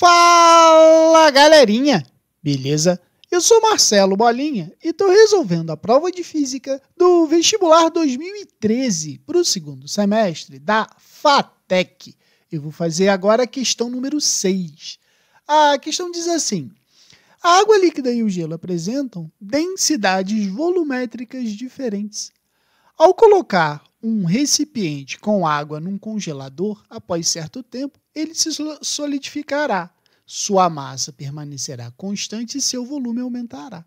Fala galerinha, beleza? Eu sou Marcelo Bolinha e estou resolvendo a prova de física do vestibular 2013 para o segundo semestre da FATEC. Eu vou fazer agora a questão número 6. A questão diz assim: a água líquida e o gelo apresentam densidades volumétricas diferentes ao colocar um recipiente com água num congelador, após certo tempo, ele se solidificará. Sua massa permanecerá constante e seu volume aumentará.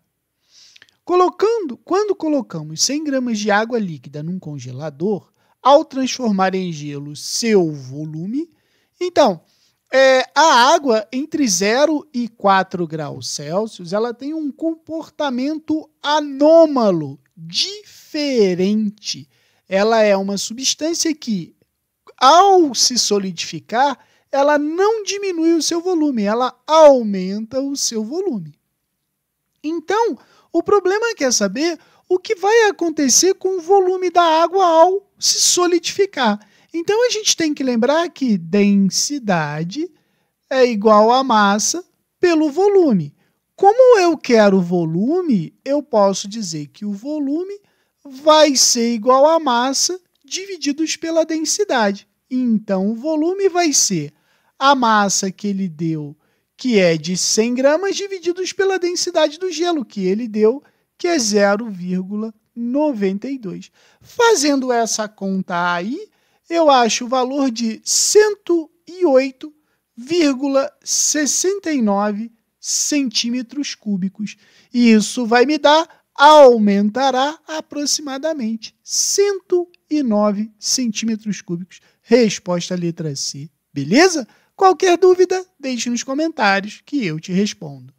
Colocando, quando colocamos 100 gramas de água líquida num congelador, ao transformar em gelo seu volume, então é, a água entre 0 e 4 graus Celsius ela tem um comportamento anômalo, diferente diferente. Ela é uma substância que, ao se solidificar, ela não diminui o seu volume, ela aumenta o seu volume. Então, o problema é, é saber o que vai acontecer com o volume da água ao se solidificar. Então a gente tem que lembrar que densidade é igual a massa pelo volume. Como eu quero volume, eu posso dizer que o volume vai ser igual à massa divididos pela densidade. Então, o volume vai ser a massa que ele deu, que é de 100 gramas, divididos pela densidade do gelo, que ele deu, que é 0,92. Fazendo essa conta aí, eu acho o valor de 108,69 centímetros cúbicos. E isso vai me dar aumentará aproximadamente 109 centímetros cúbicos. Resposta letra C. Beleza? Qualquer dúvida, deixe nos comentários que eu te respondo.